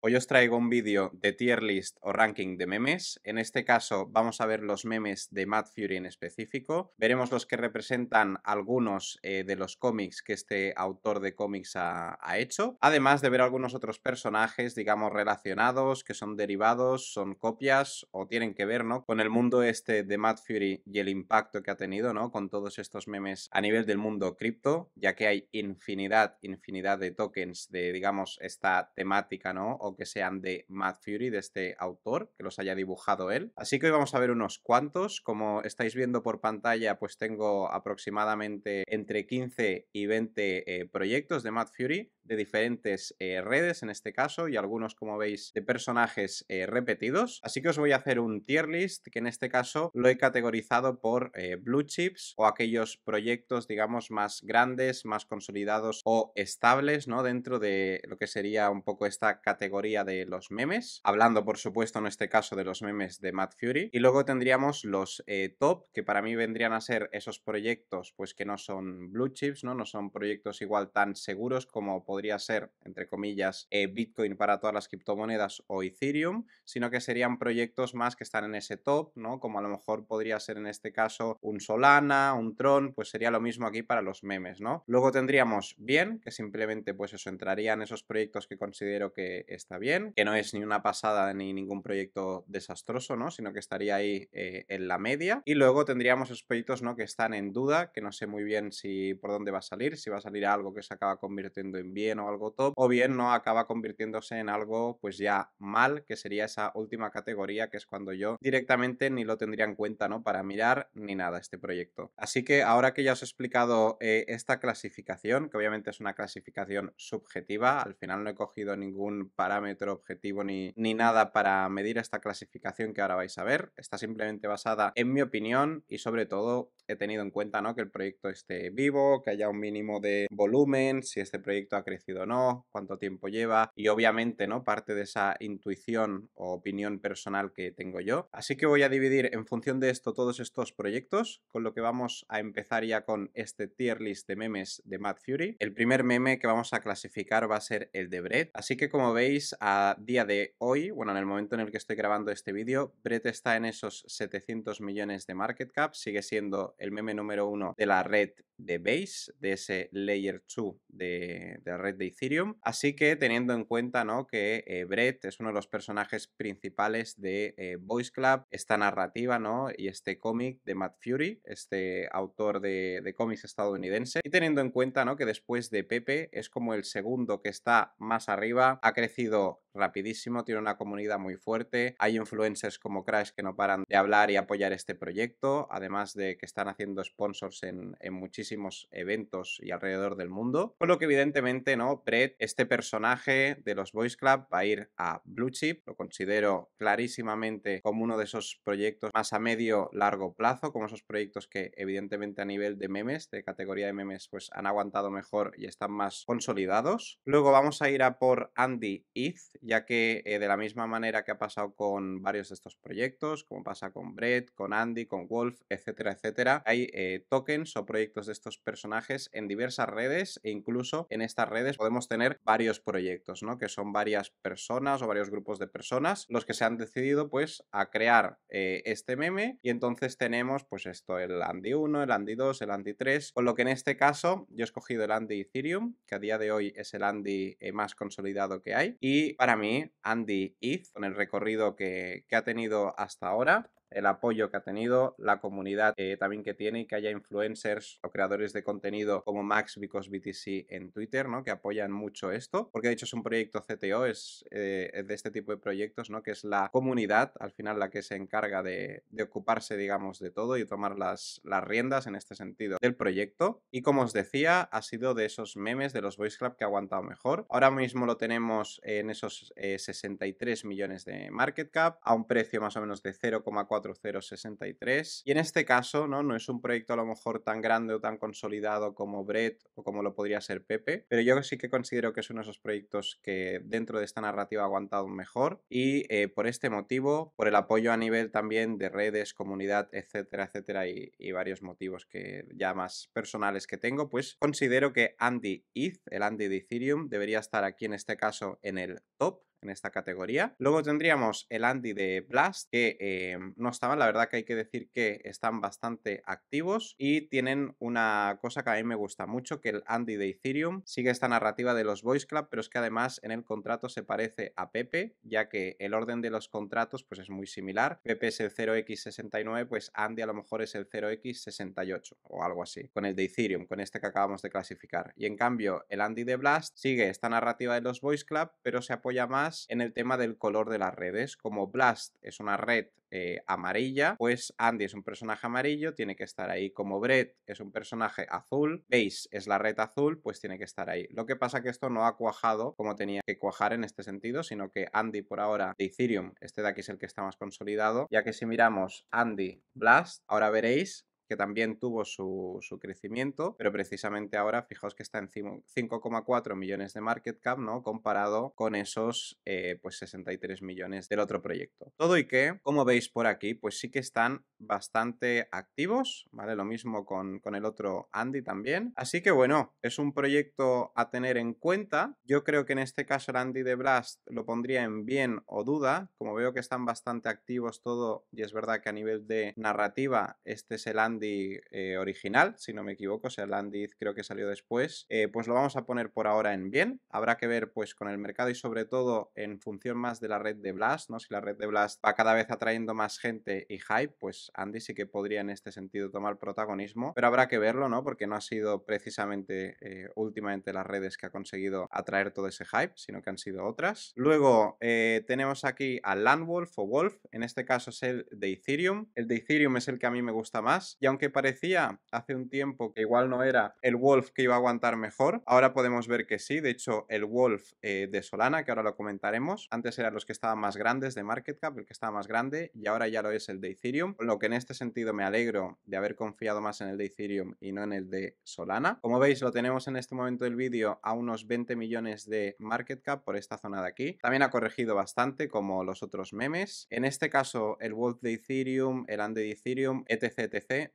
Hoy os traigo un vídeo de tier list o ranking de memes. En este caso vamos a ver los memes de Matt Fury en específico. Veremos los que representan algunos eh, de los cómics que este autor de cómics ha, ha, hecho. Además de ver algunos otros personajes, digamos, relacionados, que son derivados, son copias o tienen que ver, ¿no? Con el mundo este de Matt Fury y el impacto que ha tenido, ¿no? Con todos estos memes a nivel del mundo cripto, ya que hay infinidad, infinidad de tokens de, digamos, esta temática, ¿no? que sean de Matt Fury, de este autor, que los haya dibujado él. Así que hoy vamos a ver unos cuantos. Como estáis viendo por pantalla, pues tengo aproximadamente entre 15 y 20 eh, proyectos de Matt Fury de diferentes eh, redes en este caso y algunos, como veis, de personajes eh, repetidos. Así que os voy a hacer un tier list que en este caso lo he categorizado por eh, blue chips o aquellos proyectos, digamos, más grandes, más consolidados o estables, ¿no? Dentro de lo que sería un poco esta categoría de los memes. Hablando, por supuesto, en este caso de los memes de Matt Fury. Y luego tendríamos los top, que para mí vendrían a ser esos proyectos, pues que no son blue chips, ¿no? No son proyectos igual tan seguros como podría ser, entre comillas, eh, Bitcoin para todas las criptomonedas o Ethereum, sino que serían proyectos más que están en ese top, ¿no? Como a lo mejor podría ser en este caso un Solana, un Tron, pues sería lo mismo aquí para los memes, ¿no? Luego tendríamos Bien, que simplemente pues eso ...entraría en esos proyectos que considero que está bien, que no es ni una pasada ni ningún proyecto desastroso, ¿no? Sino que estaría ahí eh, en la media. Y luego tendríamos esos proyectos, ¿no? Que están en duda, que no sé muy bien si por dónde va a salir, si va a salir algo que se acaba convirtiendo en bien o algo top, o bien no acaba convirtiéndose en algo pues ya mal, que sería esa última categoría, que es cuando yo directamente ni lo tendría en cuenta, ¿no? Para mirar ni nada este proyecto. Así que ahora que ya os he explicado eh, esta clasificación, que obviamente es una clasificación subjetiva, al final no he cogido ningún parámetro objetivo ni, ni nada para medir esta clasificación que ahora vais a ver, está simplemente basada en mi opinión y sobre todo he tenido en cuenta, ¿no? Que el proyecto esté vivo, que haya un mínimo de volumen, si este proyecto ha crecido Decido o no, cuánto tiempo lleva y obviamente, ¿no? Parte de esa intuición o opinión personal que tengo yo. Así que voy a dividir en función de esto todos estos proyectos, con lo que vamos a empezar ya con este tier list de memes de Matt Fury. El primer meme que vamos a clasificar va a ser el de Brett. Así que como veis, a día de hoy, bueno, en el momento en el que estoy grabando este vídeo, Brett está en esos 700 millones de market cap, sigue siendo el meme número uno de la red de Base, de ese Layer 2 de, de red de Ethereum. Así que teniendo en cuenta ¿no? que eh, Brett es uno de los personajes principales de Voice eh, Club, esta narrativa ¿no? y este cómic de Matt Fury, este autor de, de cómics estadounidense, y teniendo en cuenta ¿no? que después de Pepe es como el segundo que está más arriba, ha crecido rapidísimo, tiene una comunidad muy fuerte, hay influencers como Crash que no paran de hablar y apoyar este proyecto, además de que están haciendo sponsors en, en muchísimos eventos y alrededor del mundo, con lo que evidentemente ¿no? Brett, este personaje de los Boys Club va a ir a Blue Chip, lo considero clarísimamente como uno de esos proyectos más a medio largo plazo, como esos proyectos que evidentemente a nivel de memes, de categoría de memes, pues han aguantado mejor y están más consolidados. Luego vamos a ir a por Andy Eith, ya que eh, de la misma manera que ha pasado con varios de estos proyectos, como pasa con Brett, con Andy, con Wolf, etcétera, etcétera, hay eh, tokens o proyectos de estos personajes en diversas redes e incluso en esta red podemos tener varios proyectos, ¿no? Que son varias personas o varios grupos de personas los que se han decidido pues a crear eh, este meme y entonces tenemos pues esto, el Andy 1, el Andy 2, el Andy 3, con lo que en este caso yo he escogido el Andy Ethereum, que a día de hoy es el Andy eh, más consolidado que hay y para mí Andy ETH, con el recorrido que ha tenido hasta ahora, el apoyo que ha tenido, la comunidad eh, también que tiene y que haya influencers o creadores de contenido como Max Vicos BTC en Twitter, ¿no? Que apoyan mucho esto, porque de hecho es un proyecto CTO, eh, es, de este tipo de proyectos, ¿no? Que es la comunidad al final la que se encarga de, ocuparse, digamos, de todo y tomar las, riendas en este sentido del proyecto. Y como os decía, ha sido de esos memes de los Voice Club que ha aguantado mejor. Ahora mismo lo tenemos en esos 63 eh, millones de market cap, a un precio más o menos de 0,4 4063. Y en este caso, ¿no? No es un proyecto a lo mejor tan grande o tan consolidado como Brett o como lo podría ser Pepe, pero yo sí que considero que es uno de esos proyectos que dentro de esta narrativa ha aguantado mejor y eh, por este motivo, por el apoyo a nivel también de redes, comunidad, etcétera, etcétera, y, varios motivos que ya más personales que tengo, pues considero que Andy ETH, el Andy de Ethereum, debería estar aquí en este caso en el top en esta categoría. Luego tendríamos el Andy de Blast, que eh, no estaban, la verdad que hay que decir que están bastante activos y tienen una cosa que a mí me gusta mucho, que el Andy de Ethereum sigue esta narrativa de los Voice Club, pero es que además en el contrato se parece a Pepe, ya que el orden de los contratos pues es muy similar. Pepe es el 0x69, pues Andy a lo mejor es el 0x68 o algo así, con el de Ethereum, con este que acabamos de clasificar. Y en cambio, el Andy de Blast sigue esta narrativa de los Voice Club, pero se apoya más en el tema del color de las redes. Como Blast es una red eh, amarilla, pues Andy es un personaje amarillo, tiene que estar ahí. Como Brett es un personaje azul, Base es la red azul, pues tiene que estar ahí. Lo que pasa que esto no ha cuajado como tenía que cuajar en este sentido, sino que Andy por ahora de Ethereum, este de aquí es el que está más consolidado, ya que si miramos Andy Blast, ahora veréis que también tuvo su, crecimiento, pero precisamente ahora, fijaos que está encima 5,4 millones de market cap, ¿no? Comparado con esos, eh, pues, 63 millones del otro proyecto. Todo y que, como veis por aquí, pues sí que están bastante activos, ¿vale? Lo mismo con, con el otro Andy también. Así que, bueno, es un proyecto a tener en cuenta. Yo creo que en este caso el Andy de Blast lo pondría en bien o duda. Como veo que están bastante activos todo, y es verdad que a nivel de narrativa, este es el Andy eh, original, si no me equivoco, o sea, Landy creo que salió después, eh, pues lo vamos a poner por ahora en bien. Habrá que ver pues con el mercado y sobre todo en función más de la red de Blast, ¿no? Si la red de Blast va cada vez atrayendo más gente y hype, pues Andy sí que podría en este sentido tomar protagonismo, pero habrá que verlo, ¿no? Porque no ha sido precisamente eh, últimamente las redes que ha conseguido atraer todo ese hype, sino que han sido otras. Luego tenemos aquí a Landwolf o Wolf, en este caso es el de Ethereum. El de Ethereum es el que a mí me gusta más aunque parecía hace un tiempo que igual no era el Wolf que iba a aguantar mejor, ahora podemos ver que sí. De hecho, el Wolf eh, de Solana, que ahora lo comentaremos, antes eran los que estaban más grandes de market cap, el que estaba más grande, y ahora ya lo es el de Ethereum. Lo que en este sentido me alegro de haber confiado más en el de Ethereum y no en el de Solana. Como veis, lo tenemos en este momento del vídeo a unos 20 millones de market cap por esta zona de aquí. También ha corregido bastante, como los otros memes. En este caso, el Wolf de Ethereum, el And de Ethereum, etc, etc,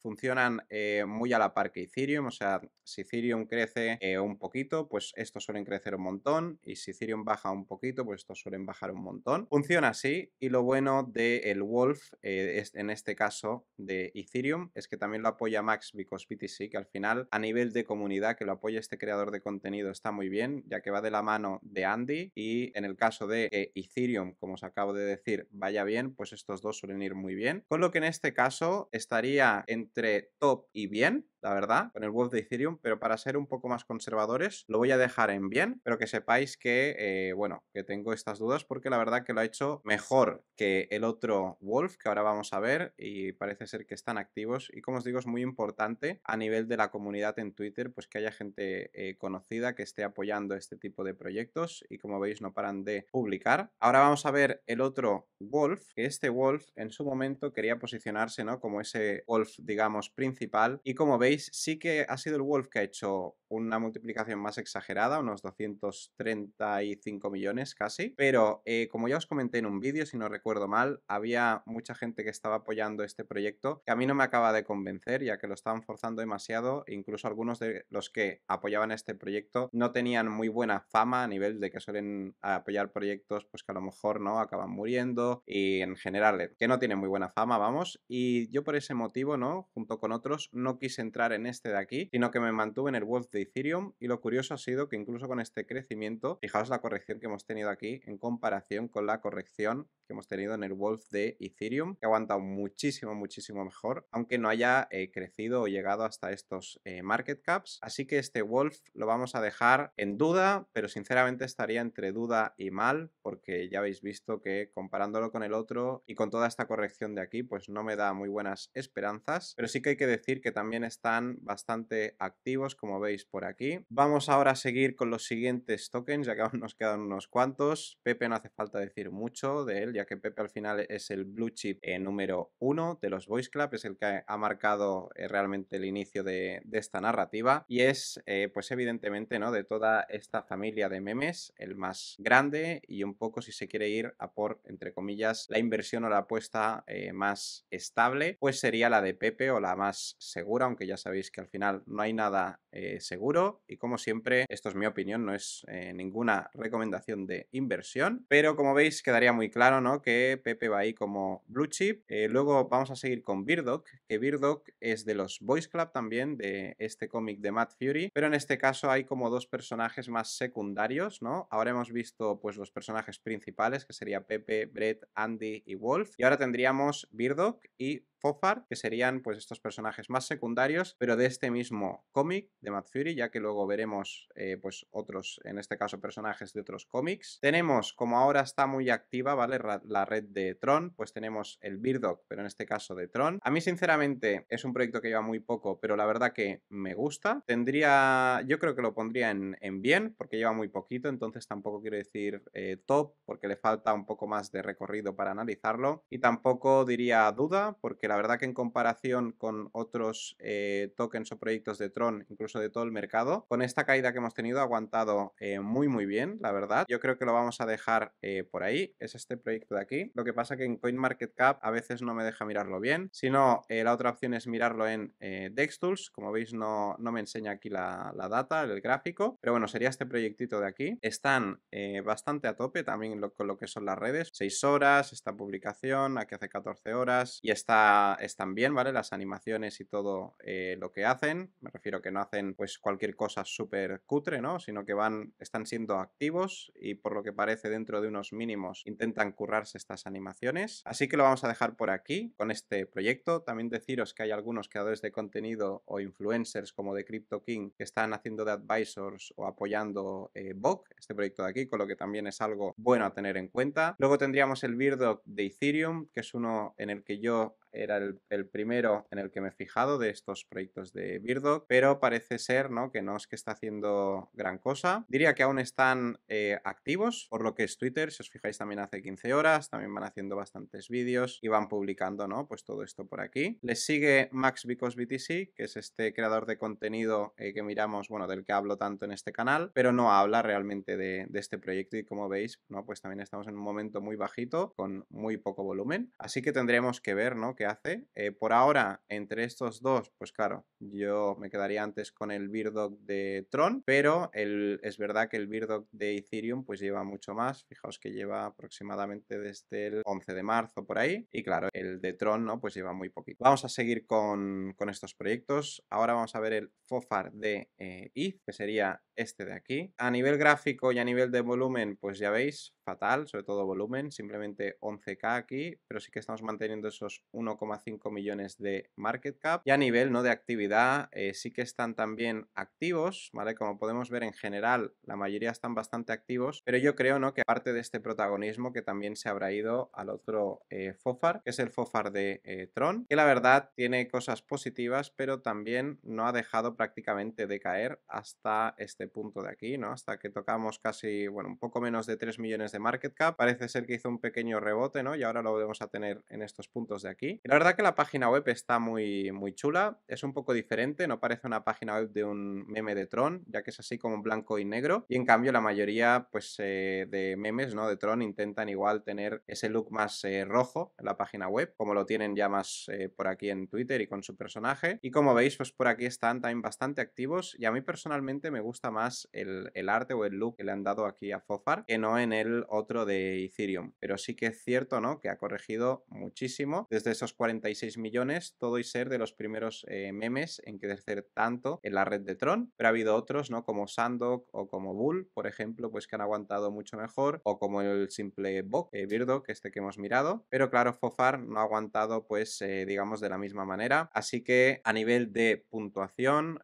funcionan eh, muy a la par que Ethereum, o sea, si Ethereum crece eh, un poquito, pues estos suelen crecer un montón, y si Ethereum baja un poquito, pues estos suelen bajar un montón. Funciona así, y lo bueno de el Wolf, eh, es, en este caso de Ethereum, es que también lo apoya Max Because BTC, que al final, a nivel de comunidad, que lo apoya este creador de contenido está muy bien, ya que va de la mano de Andy, y en el caso de Ethereum, como os acabo de decir, vaya bien, pues estos dos suelen ir muy bien. Con lo que en este caso estaría en entre top y bien, la verdad, con el Wolf de Ethereum, pero para ser un poco más conservadores lo voy a dejar en bien, pero que sepáis que, eh, bueno, que tengo estas dudas porque la verdad que lo ha hecho mejor que el otro Wolf, que ahora vamos a ver, y parece ser que están activos. Y como os digo, es muy importante a nivel de la comunidad en Twitter, pues que haya gente eh, conocida que esté apoyando este tipo de proyectos y como veis no paran de publicar. Ahora vamos a ver el otro Wolf, que este Wolf en su momento quería posicionarse, ¿no? Como ese Wolf, digamos, principal y como veis sí que ha sido el Wolf que ha hecho una multiplicación más exagerada, unos 235 millones casi, pero eh, como ya os comenté en un vídeo, si no recuerdo mal, había mucha gente que estaba apoyando este proyecto que a mí no me acaba de convencer, ya que lo estaban forzando demasiado, e incluso algunos de los que apoyaban este proyecto no tenían muy buena fama a nivel de que suelen apoyar proyectos pues que a lo mejor no acaban muriendo y en general que no tienen muy buena fama, vamos, y yo por ese motivo, ¿no? Junto con otros, no quise entrar en este de aquí, sino que me mantuve en el Wolf de Ethereum y lo curioso ha sido que incluso con este crecimiento, fijaos la corrección que hemos tenido aquí en comparación con la corrección que hemos tenido en el Wolf de Ethereum, que ha aguantado muchísimo, muchísimo mejor, aunque no haya eh, crecido o llegado hasta estos eh, market caps. Así que este Wolf lo vamos a dejar en duda, pero sinceramente estaría entre duda y mal, porque ya habéis visto que comparándolo con el otro y con toda esta corrección de aquí, pues no me da muy buenas esperanzas, pero sí que hay que decir que también está bastante activos, como veis por aquí. Vamos ahora a seguir con los siguientes tokens, ya que aún nos quedan unos cuantos. Pepe no hace falta decir mucho de él, ya que Pepe al final es el blue chip eh, número uno de los Voice Club, es el que ha marcado eh, realmente el inicio de, esta narrativa y es, eh, pues evidentemente, ¿no? de toda esta familia de memes, el más grande y un poco si se quiere ir a por, entre comillas, la inversión o la apuesta más estable, pues sería la de Pepe o la más segura, aunque ya sabéis que al final no hay nada eh, seguro y como siempre, esto es mi opinión, no es eh, ninguna recomendación de inversión, pero como veis quedaría muy claro ¿no? que Pepe va ahí como blue chip. Eh, luego vamos a seguir con Birdock, que Birdock es de los Boys Club también, de este cómic de Matt Fury, pero en este caso hay como dos personajes más secundarios, ¿no? Ahora hemos visto pues los personajes principales, que sería Pepe, Brett, Andy y Wolf, y ahora tendríamos Birdock y Fofar, que serían pues estos personajes más secundarios, pero de este mismo cómic de Matt Fury, ya que luego veremos eh, pues otros, en este caso personajes de otros cómics. Tenemos, como ahora está muy activa, ¿vale? La red de Tron, pues tenemos el Birdog, pero en este caso de Tron. A mí sinceramente es un proyecto que lleva muy poco, pero la verdad que me gusta. Tendría, yo creo que lo pondría en, bien, porque lleva muy poquito, entonces tampoco quiero decir eh, top, porque le falta un poco más de recorrido para analizarlo. Y tampoco diría duda, porque la verdad que en comparación con otros eh, tokens o proyectos de Tron, incluso de todo el mercado, con esta caída que hemos tenido ha aguantado eh, muy muy bien, la verdad. Yo creo que lo vamos a dejar eh, por ahí, es este proyecto de aquí. Lo que pasa que en CoinMarketCap a veces no me deja mirarlo bien, sino la otra opción es mirarlo en DexTools, como veis no, no me enseña aquí la, data, el gráfico, pero bueno, sería este proyectito de aquí. Están bastante a tope también con lo que son las redes, 6 horas, esta publicación, aquí hace 14 horas y está están bien, ¿vale? Las animaciones y todo eh, lo que hacen. Me refiero que no hacen pues cualquier cosa súper cutre, ¿no? Sino que van, están siendo activos y por lo que parece dentro de unos mínimos intentan currarse estas animaciones. Así que lo vamos a dejar por aquí con este proyecto. También deciros que hay algunos creadores de contenido o influencers como de Crypto King que están haciendo de advisors o apoyando eh, este proyecto de aquí, con lo que también es algo bueno a tener en cuenta. Luego tendríamos el Beardock de Ethereum, que es uno en el que yo era el, primero en el que me he fijado de estos proyectos de Birdock, pero parece ser ¿no? que no es que está haciendo gran cosa. Diría que aún están eh, activos, por lo que es Twitter, si os fijáis también hace 15 horas, también van haciendo bastantes vídeos y van publicando ¿no? pues todo esto por aquí. Les sigue Max Vicos BTC, que es este creador de contenido eh, que miramos, bueno, del que hablo tanto en este canal, pero no habla realmente de, este proyecto y como veis, ¿no? pues también estamos en un momento muy bajito, con muy poco volumen, así que tendremos que ver ¿no? hace. Eh, por ahora, entre estos dos, pues claro, yo me quedaría antes con el Birdog de Tron, pero el, es verdad que el Birdog de Ethereum pues lleva mucho más. Fijaos que lleva aproximadamente desde el 11 de marzo por ahí. Y claro, el de Tron, ¿no? Pues lleva muy poquito. Vamos a seguir con, estos proyectos. Ahora vamos a ver el FOFAR de eh, ETH, que sería este de aquí. A nivel gráfico y a nivel de volumen, pues ya veis, fatal, sobre todo volumen, simplemente 11k aquí, pero sí que estamos manteniendo esos 1,5 millones de market cap. Y a nivel ¿no? de actividad, eh, sí que están también activos, ¿vale? Como podemos ver en general, la mayoría están bastante activos, pero yo creo ¿no? que aparte de este protagonismo que también se habrá ido al otro eh, Fofar, que es el Fofar de eh, Tron, que la verdad tiene cosas positivas, pero también no ha dejado prácticamente de caer hasta este punto de aquí, ¿no? Hasta que tocamos casi, bueno, un poco menos de 3 millones de market cap. Parece ser que hizo un pequeño rebote, ¿no? Y ahora lo vamos a tener en estos puntos de aquí. la verdad que la página web está muy, muy chula, es un poco diferente, no parece una página web de un meme de Tron, ya que es así como blanco y negro. Y en cambio la mayoría, pues, eh, de memes, ¿no? De Tron intentan igual tener ese look más eh, rojo en la página web, como lo tienen ya más eh, por aquí en Twitter y con su personaje. Y como veis, pues por aquí están también bastante activos y a mí personalmente me gusta más el, arte o el look que le han dado aquí a Fofar que no en el otro de Ethereum. Pero sí que es cierto, ¿no? Que ha corregido muchísimo. Desde esos 46 millones, todo y ser de los primeros eh, memes en crecer tanto en la red de Tron. Pero ha habido otros, ¿no? Como Sandok o como Bull, por ejemplo, pues que han aguantado mucho mejor. O como el simple Bok, eh, Birdo, que este que hemos mirado. Pero claro, Fofar no ha aguantado, pues, eh, digamos, de la misma manera. Así que a nivel de puntuación,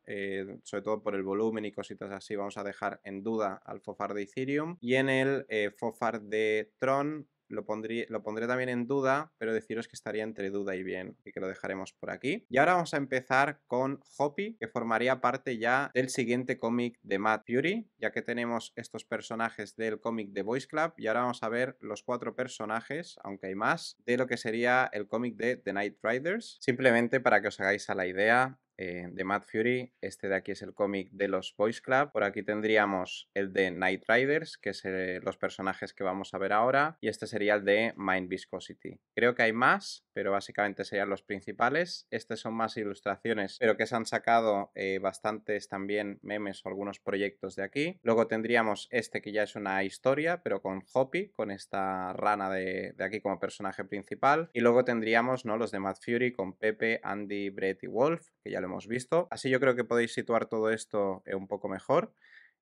sobre todo por el volumen y cositas así vamos a dejar en duda al fofar de Ethereum y en el eh, fofar de Tron lo pondré, también en duda, pero deciros que estaría entre duda y bien, y que lo dejaremos por aquí. Y ahora vamos a empezar con Hoppy, que formaría parte ya del siguiente cómic de Matt Fury, ya que tenemos estos personajes del cómic de Voice Club, y ahora vamos a ver los cuatro personajes, aunque hay más, de lo que sería el cómic de The Night Riders. Simplemente para que os hagáis a la idea, eh, de Mad Fury. Este de aquí es el cómic de los Boys Club. Por aquí tendríamos el de Night Riders, que es eh, los personajes que vamos a ver ahora. Y este sería el de Mind Viscosity. Creo que hay más, pero básicamente serían los principales. Estas son más ilustraciones, pero que se han sacado eh, bastantes también memes o algunos proyectos de aquí. Luego tendríamos este que ya es una historia, pero con Hoppy, con esta rana de, aquí como personaje principal. Y luego tendríamos ¿no? los de Mad Fury con Pepe, Andy, Brett y Wolf, que ya lo hemos visto. Así yo creo que podéis situar todo esto eh, un poco mejor.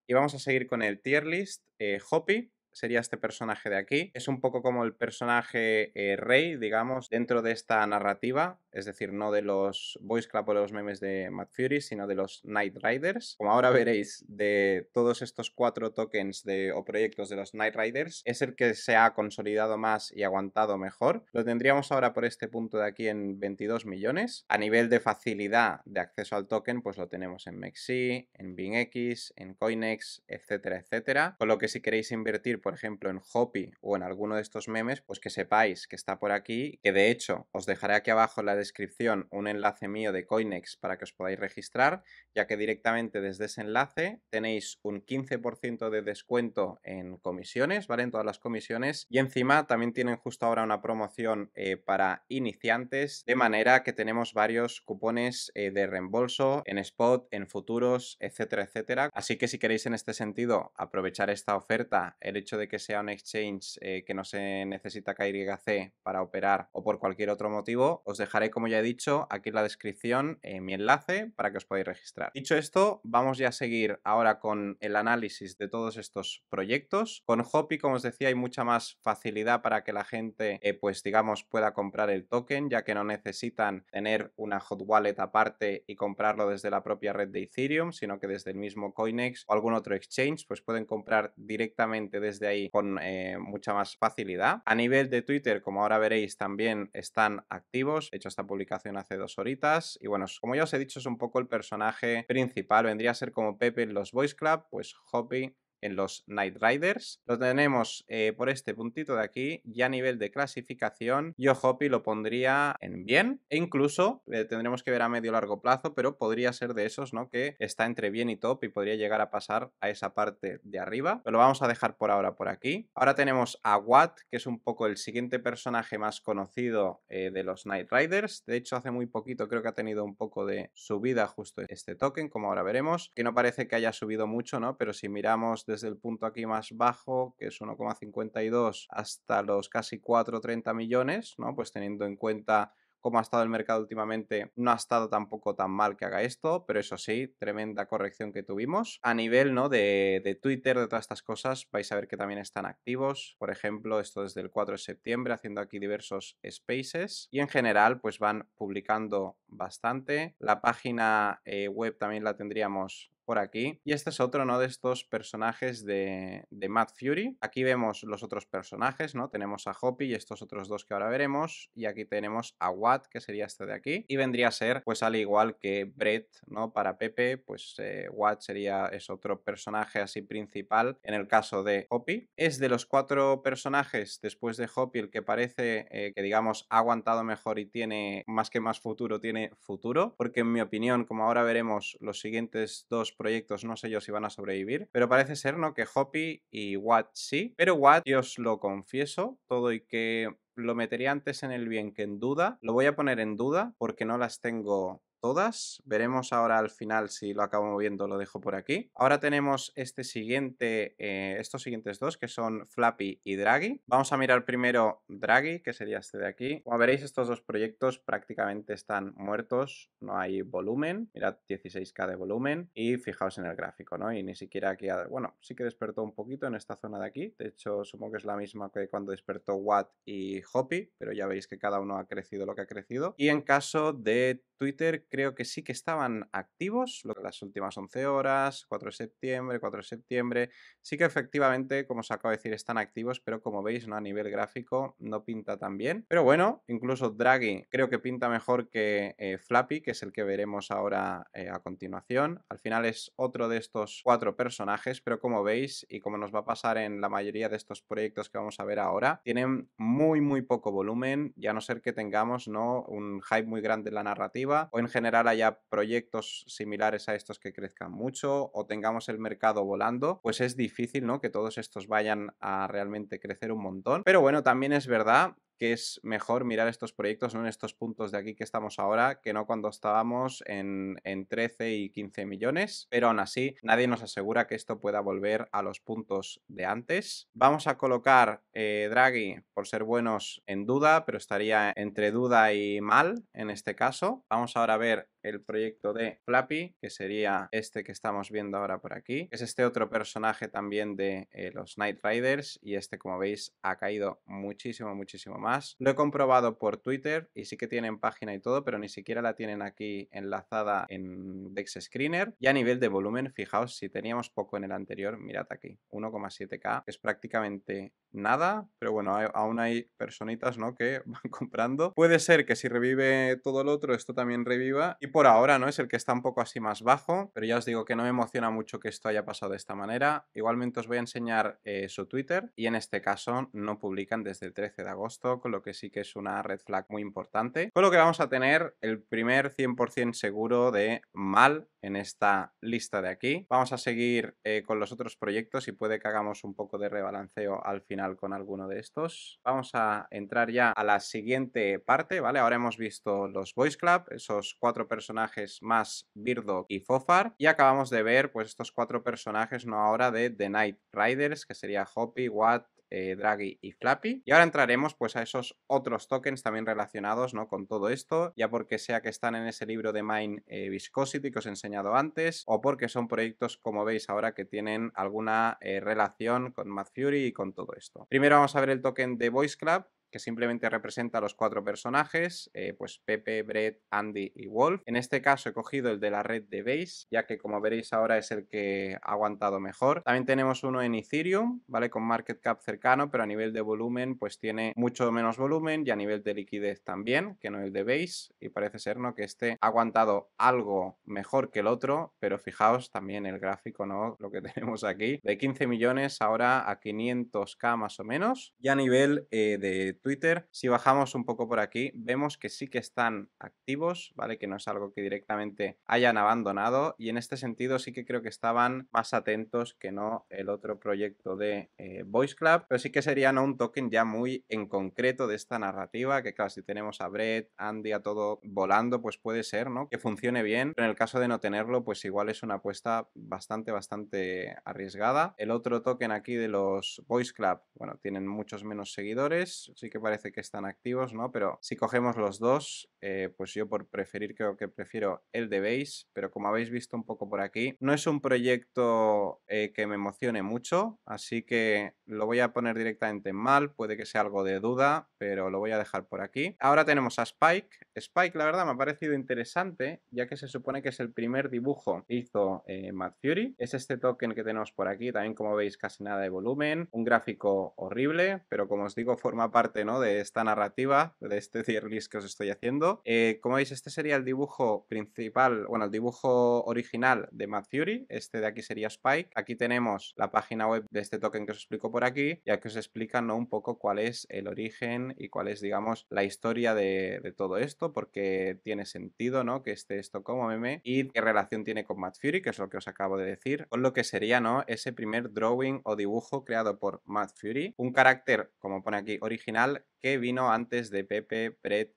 Y vamos a seguir con el tier list. Hoppy. Eh, Hopi, sería este personaje de aquí. Es un poco como el personaje eh, rey, digamos, dentro de esta narrativa, es decir, no de los voice clap o los memes de Mad Fury, sino de los Night Riders. Como ahora veréis, de todos estos cuatro tokens de, o proyectos de los Night Riders, es el que se ha consolidado más y aguantado mejor. Lo tendríamos ahora por este punto de aquí en 22 millones. A nivel de facilidad de acceso al token, pues lo tenemos en Mexi, en BingX, en CoinEx, etcétera, etcétera. Con lo que si queréis invertir por ejemplo, en Hopi o en alguno de estos memes, pues que sepáis que está por aquí, que de hecho os dejaré aquí abajo en la descripción un enlace mío de Coinex para que os podáis registrar, ya que directamente desde ese enlace tenéis un 15% de descuento en comisiones, ¿vale? En todas las comisiones. Y encima también tienen justo ahora una promoción eh, para iniciantes, de manera que tenemos varios cupones eh, de reembolso en spot, en futuros, etcétera, etcétera. Así que si queréis en este sentido aprovechar esta oferta, el hecho de que sea un exchange eh, que no se necesita KYC para operar o por cualquier otro motivo, os dejaré, como ya he dicho, aquí en la descripción eh, mi enlace para que os podáis registrar. Dicho esto, vamos ya a seguir ahora con el análisis de todos estos proyectos. Con Hopi, como os decía, hay mucha más facilidad para que la gente, eh, pues digamos, pueda comprar el token, ya que no necesitan tener una hot wallet aparte y comprarlo desde la propia red de Ethereum, sino que desde el mismo Coinex o algún otro exchange, pues pueden comprar directamente desde ahí con eh, mucha más facilidad. A nivel de Twitter, como ahora veréis, también están activos. He hecho esta publicación hace dos horitas. Y bueno, como ya os he dicho, es un poco el personaje principal. Vendría a ser como Pepe en los Voice Club, pues Hoppy en los Night Riders. Lo tenemos eh, por este puntito de aquí. Ya a nivel de clasificación, yo Hopi lo pondría en bien. E incluso eh, tendremos que ver a medio largo plazo, pero podría ser de esos, ¿no? Que está entre bien y top y podría llegar a pasar a esa parte de arriba. Pero lo vamos a dejar por ahora por aquí. Ahora tenemos a Watt, que es un poco el siguiente personaje más conocido eh, de los Night Riders. De hecho, hace muy poquito creo que ha tenido un poco de subida justo este token, como ahora veremos. Que no parece que haya subido mucho, ¿no? Pero si miramos desde el punto aquí más bajo, que es 1,52, hasta los casi 4,30 millones, ¿no? Pues teniendo en cuenta cómo ha estado el mercado últimamente, no ha estado tampoco tan mal que haga esto, pero eso sí, tremenda corrección que tuvimos. A nivel ¿no? de, Twitter, de todas estas cosas, vais a ver que también están activos. Por ejemplo, esto desde el 4 de septiembre, haciendo aquí diversos spaces. Y en general, pues van publicando bastante. La página eh, web también la tendríamos por aquí. Y este es otro, ¿no? De estos personajes de, de Mad Fury. Aquí vemos los otros personajes, ¿no? Tenemos a Hoppy y estos otros dos que ahora veremos. Y aquí tenemos a Watt, que sería este de aquí. Y vendría a ser, pues al igual que Brett, ¿no? Para Pepe, pues eh, Watt sería, es otro personaje así principal en el caso de Hoppy. Es de los cuatro personajes después de Hoppy el que parece eh, que, digamos, ha aguantado mejor y tiene más que más futuro, tiene futuro. Porque en mi opinión, como ahora veremos, los siguientes dos proyectos no sé yo si van a sobrevivir, pero parece ser, ¿no? Que Hopi y Watt sí. Pero Watt, yo os lo confieso, todo y que lo metería antes en el bien que en duda, lo voy a poner en duda porque no las tengo todas. Veremos ahora al final si lo acabo moviendo, lo dejo por aquí. Ahora tenemos este siguiente, eh, estos siguientes dos que son Flappy y Draghi. Vamos a mirar primero Draghi, que sería este de aquí. Como veréis, estos dos proyectos prácticamente están muertos, no hay volumen. Mirad, 16k de volumen y fijaos en el gráfico, ¿no? Y ni siquiera aquí, bueno, sí que despertó un poquito en esta zona de aquí. De hecho, supongo que es la misma que cuando despertó Watt y Hoppy, pero ya veis que cada uno ha crecido lo que ha crecido. Y en caso de Twitter, creo que sí que estaban activos las últimas 11 horas, 4 de septiembre, 4 de septiembre. Sí que efectivamente, como os acabo de decir, están activos, pero como veis, ¿no? a nivel gráfico no pinta tan bien. Pero bueno, incluso Draghi creo que pinta mejor que eh, Flappy, que es el que veremos ahora eh, a continuación. Al final es otro de estos cuatro personajes, pero como veis y como nos va a pasar en la mayoría de estos proyectos que vamos a ver ahora, tienen muy, muy poco volumen, ya no ser que tengamos ¿no? un hype muy grande en la narrativa o en general generar haya proyectos similares a estos que crezcan mucho o tengamos el mercado volando, pues es difícil, ¿no? Que todos estos vayan a realmente crecer un montón. Pero bueno, también es verdad es mejor mirar estos proyectos en estos puntos de aquí que estamos ahora que no cuando estábamos en, 13 y 15 millones, pero aún así nadie nos asegura que esto pueda volver a los puntos de antes. Vamos a colocar eh, Draghi, por ser buenos, en duda, pero estaría entre duda y mal en este caso. Vamos ahora a ver el proyecto de Flappy, que sería este que estamos viendo ahora por aquí. Es este otro personaje también de eh, los Knight Riders y este, como veis, ha caído muchísimo, muchísimo más. Lo he comprobado por Twitter y sí que tienen página y todo, pero ni siquiera la tienen aquí enlazada en Dex Screener. Y a nivel de volumen, fijaos, si teníamos poco en el anterior, mirad aquí, 1,7K, es prácticamente nada, pero bueno, aún hay personitas, ¿no? Que van comprando. Puede ser que si revive todo lo otro, esto también reviva. Y por ahora, ¿no? Es el que está un poco así más bajo, pero ya os digo que no me emociona mucho que esto haya pasado de esta manera. Igualmente os voy a enseñar eh, su Twitter y en este caso no publican desde el 13 de agosto con lo que sí que es una red flag muy importante, con lo que vamos a tener el primer 100% seguro de mal en esta lista de aquí. Vamos a seguir eh, con los otros proyectos y puede que hagamos un poco de rebalanceo al final con alguno de estos. Vamos a entrar ya a la siguiente parte, ¿vale? Ahora hemos visto los Voice Club, esos cuatro personajes más Birdo y Fofar y acabamos de ver pues estos cuatro personajes no ahora de The Night Riders, que sería Hoppy, Watt, eh, Draghi y Flappy. Y ahora entraremos pues a esos otros tokens también relacionados ¿no? con todo esto, ya porque sea que están en ese libro de Mine eh, Viscosity que os he enseñado antes, o porque son proyectos como veis ahora que tienen alguna eh, relación con Mad Fury y con todo esto. Primero vamos a ver el token de Voice Club, que simplemente representa a los cuatro personajes, eh, pues Pepe, Brett, Andy y Wolf. En este caso he cogido el de la red de Base, ya que como veréis ahora es el que ha aguantado mejor. También tenemos uno en Ethereum, ¿vale? Con market cap cercano, pero a nivel de volumen pues tiene mucho menos volumen y a nivel de liquidez también, que no el de Base. Y parece ser, ¿no? Que este ha aguantado algo mejor que el otro, pero fijaos también el gráfico, ¿no? Lo que tenemos aquí, de 15 millones ahora a 500k más o menos. Y a nivel eh, de Twitter. Si bajamos un poco por aquí, vemos que sí que están activos, ¿vale? Que no es algo que directamente hayan abandonado y en este sentido sí que creo que estaban más atentos que no el otro proyecto de Voice eh, Club, pero sí que no un token ya muy en concreto de esta narrativa, que claro, si tenemos a Brett, Andy, a todo volando, pues puede ser, ¿no? Que funcione bien, pero en el caso de no tenerlo, pues igual es una apuesta bastante, bastante arriesgada. El otro token aquí de los Voice Club, bueno, tienen muchos menos seguidores, sí que que parece que están activos, ¿no? Pero si cogemos los dos, eh, pues yo por preferir creo que prefiero el de Base, pero como habéis visto un poco por aquí, no es un proyecto eh, que me emocione mucho, así que lo voy a poner directamente en mal, puede que sea algo de duda, pero lo voy a dejar por aquí. Ahora tenemos a Spike. Spike, la verdad, me ha parecido interesante, ya que se supone que es el primer dibujo que hizo eh, Matt Fury. Es este token que tenemos por aquí, también como veis casi nada de volumen, un gráfico horrible, pero como os digo, forma parte de esta narrativa, de este tier list que os estoy haciendo. Eh, como veis, este sería el dibujo principal, bueno, el dibujo original de Matt Fury, este de aquí sería Spike. Aquí tenemos la página web de este token que os explico por aquí, ya que os explican ¿no? un poco cuál es el origen y cuál es, digamos, la historia de, todo esto, porque tiene sentido ¿no? que esté esto como meme y qué relación tiene con Matt Fury, que es lo que os acabo de decir, con lo que sería ¿no? ese primer drawing o dibujo creado por Matt Fury, un carácter, como pone aquí, original que vino antes de Pepe Pret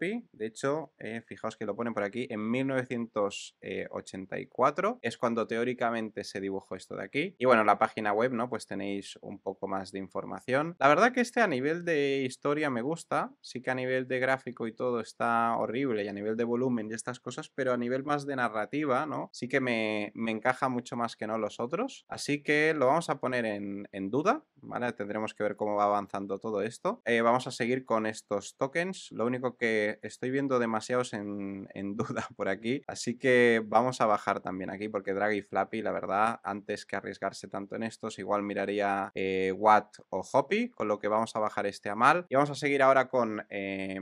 y De hecho, eh, fijaos que lo ponen por aquí, en 1984 es cuando teóricamente se dibujó esto de aquí. Y bueno, la página web, ¿no? Pues tenéis un poco más de información. La verdad que este a nivel de historia me gusta, sí que a nivel de gráfico y todo está horrible y a nivel de volumen y estas cosas, pero a nivel más de narrativa, ¿no? Sí que me, encaja mucho más que no los otros. Así que lo vamos a poner en, duda, ¿vale? Tendremos que ver cómo va avanzando todo esto. Eh, vamos a seguir con estos tokens. Lo único que estoy viendo demasiados en, duda por aquí, así que vamos a bajar también aquí porque Draghi y Flappy, la verdad, antes que arriesgarse tanto en estos, igual miraría eh, Watt o Hoppy, con lo que vamos a bajar este a mal. Y vamos a seguir ahora con eh,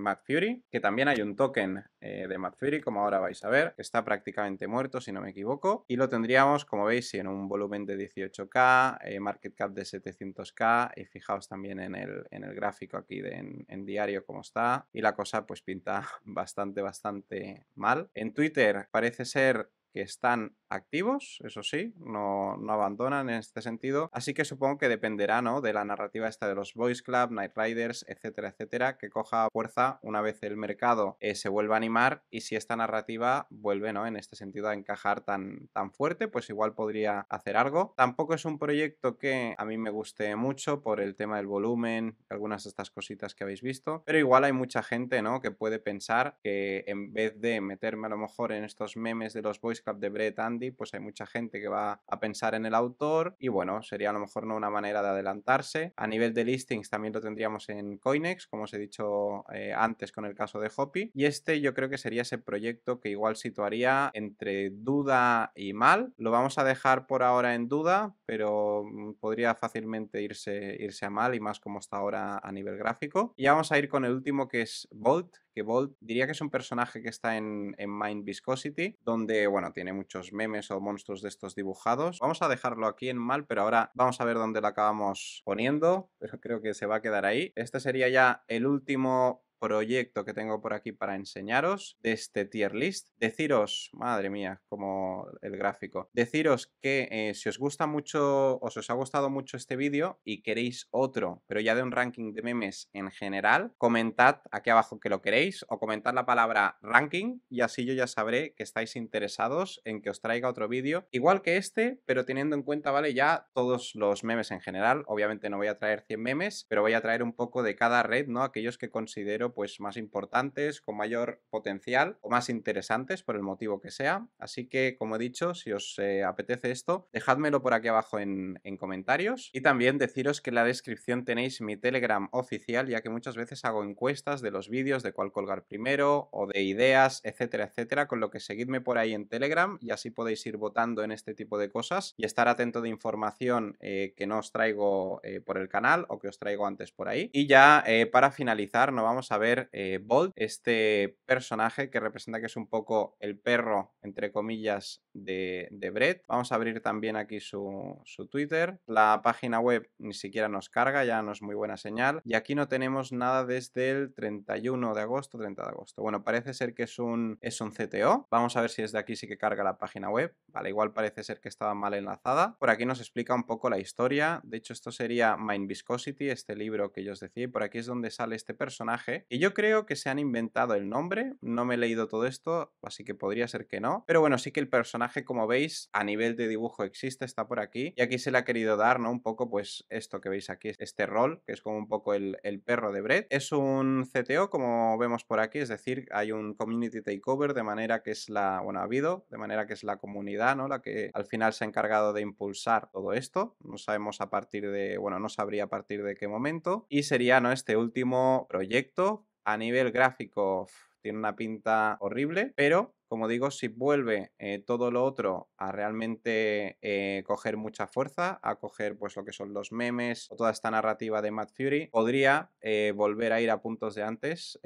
que también hay un token eh, de McFury, Fury, como ahora vais a ver, está prácticamente muerto, si no me equivoco, y lo tendríamos, como veis, en un volumen de 18k, eh, market cap de 700k, y fijaos también en el, en el gráfico aquí en, en diario cómo está, y la cosa pues pinta bastante, bastante mal. En Twitter parece ser están activos, eso sí, no, no, abandonan en este sentido. Así que supongo que dependerá ¿no? de la narrativa esta de los Boys Club, Night Riders, etcétera, etcétera, que coja fuerza una vez el mercado eh, se vuelva a animar y si esta narrativa vuelve ¿no? en este sentido a encajar tan, tan fuerte, pues igual podría hacer algo. Tampoco es un proyecto que a mí me guste mucho por el tema del volumen, algunas de estas cositas que habéis visto, pero igual hay mucha gente ¿no? que puede pensar que en vez de meterme a lo mejor en estos memes de los Boys de Brett, Andy, pues hay mucha gente que va a pensar en el autor y bueno, sería a lo mejor no una manera de adelantarse. A nivel de listings también lo tendríamos en Coinex, como os he dicho eh, antes con el caso de Hopi. Y este yo creo que sería ese proyecto que igual situaría entre duda y mal. Lo vamos a dejar por ahora en duda, pero mm, podría fácilmente irse, irse a mal y más como está ahora a nivel gráfico. Y vamos a ir con el último que es Bolt, que Bolt diría que es un personaje que está en, en Mind Viscosity, donde, bueno, tiene muchos memes o monstruos de estos dibujados. Vamos a dejarlo aquí en mal, pero ahora vamos a ver dónde lo acabamos poniendo, pero creo que se va a quedar ahí. Este sería ya el último proyecto que tengo por aquí para enseñaros de este tier list. Deciros, madre mía, como el gráfico. Deciros que eh, si os gusta mucho o si os ha gustado mucho este vídeo y queréis otro, pero ya de un ranking de memes en general, comentad aquí abajo que lo queréis o comentad la palabra ranking y así yo ya sabré que estáis interesados en que os traiga otro vídeo igual que este, pero teniendo en cuenta, ¿vale? Ya todos los memes en general. Obviamente no voy a traer 100 memes, pero voy a traer un poco de cada red, ¿no? Aquellos que considero pues más importantes, con mayor potencial o más interesantes por el motivo que sea. Así que, como he dicho, si os eh, apetece esto, dejádmelo por aquí abajo en, comentarios. Y también deciros que en la descripción tenéis mi Telegram oficial, ya que muchas veces hago encuestas de los vídeos, de cuál colgar primero o de ideas, etcétera, etcétera, con lo que seguidme por ahí en Telegram y así podéis ir votando en este tipo de cosas y estar atento de información eh, que no os traigo eh, por el canal o que os traigo antes por ahí. Y ya para finalizar, no vamos a a ver eh, Bolt, este personaje que representa que es un poco el perro, entre comillas, de, de Brett. Vamos a abrir también aquí su, su, Twitter. La página web ni siquiera nos carga, ya no es muy buena señal. Y aquí no tenemos nada desde el 31 de agosto, 30 de agosto. Bueno, parece ser que es un, es un CTO. Vamos a ver si desde aquí sí que carga la página web. Vale, igual parece ser que estaba mal enlazada. Por aquí nos explica un poco la historia. De hecho, esto sería Mind Viscosity, este libro que yo os decía. por aquí es donde sale este personaje y yo creo que se han inventado el nombre, no me he leído todo esto, así que podría ser que no. Pero bueno, sí que el personaje, como veis, a nivel de dibujo existe, está por aquí. Y aquí se le ha querido dar, ¿no? Un poco, pues, esto que veis aquí, este rol, que es como un poco el, perro de Brett. Es un CTO, como vemos por aquí, es decir, hay un community takeover, de manera que es la, bueno, ha habido, de manera que es la comunidad, ¿no? La que al final se ha encargado de impulsar todo esto. No sabemos a partir de, bueno, no sabría a partir de qué momento. Y sería, ¿no? Este último proyecto a nivel gráfico tiene una pinta horrible, pero como digo, si vuelve eh, todo lo otro a realmente eh, coger mucha fuerza, a coger pues lo que son los memes o toda esta narrativa de Matt Fury, podría eh, volver a ir a puntos de antes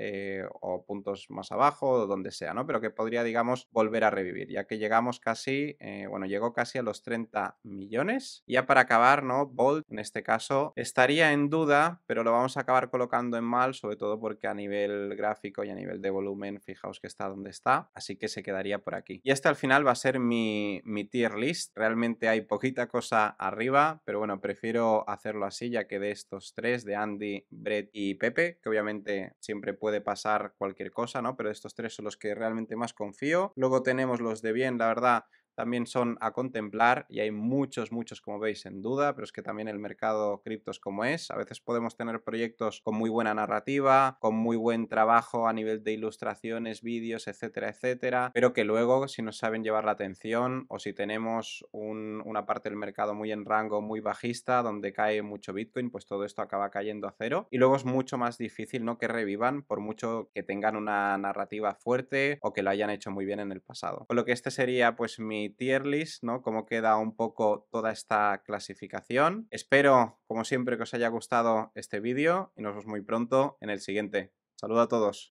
o puntos más abajo o donde sea, ¿no? Pero que podría, digamos, volver a revivir, ya que llegamos casi, bueno, llegó casi a los 30 millones. Ya para acabar, ¿no? Bolt, en este caso, estaría en duda, pero lo vamos a acabar colocando en mal, sobre todo porque a nivel gráfico y a nivel de volumen, fijaos que está donde está. Así que se quedaría por aquí. Y hasta este al final va a ser mi, mi tier list. Realmente hay poquita cosa arriba, pero bueno, prefiero hacerlo así ya que de estos tres, de Andy, Brett y Pepe, que obviamente siempre puede pasar cualquier cosa, ¿no? Pero estos tres son los que realmente más confío. Luego tenemos los de bien, la verdad, también son a contemplar y hay muchos, muchos, como veis, en duda, pero es que también el mercado criptos como es. A veces podemos tener proyectos con muy buena narrativa, con muy buen trabajo a nivel de ilustraciones, vídeos, etcétera, etcétera, pero que luego, si no saben llevar la atención o si tenemos una parte del mercado muy en rango, muy bajista, donde cae mucho Bitcoin, pues todo esto acaba cayendo a cero y luego es mucho más difícil no que revivan por mucho que tengan una narrativa fuerte o que lo hayan hecho muy bien en el pasado. Con lo que este sería pues mi tier list, ¿no? Como queda un poco toda esta clasificación. Espero, como siempre, que os haya gustado este vídeo y nos vemos muy pronto en el siguiente. saludos a todos.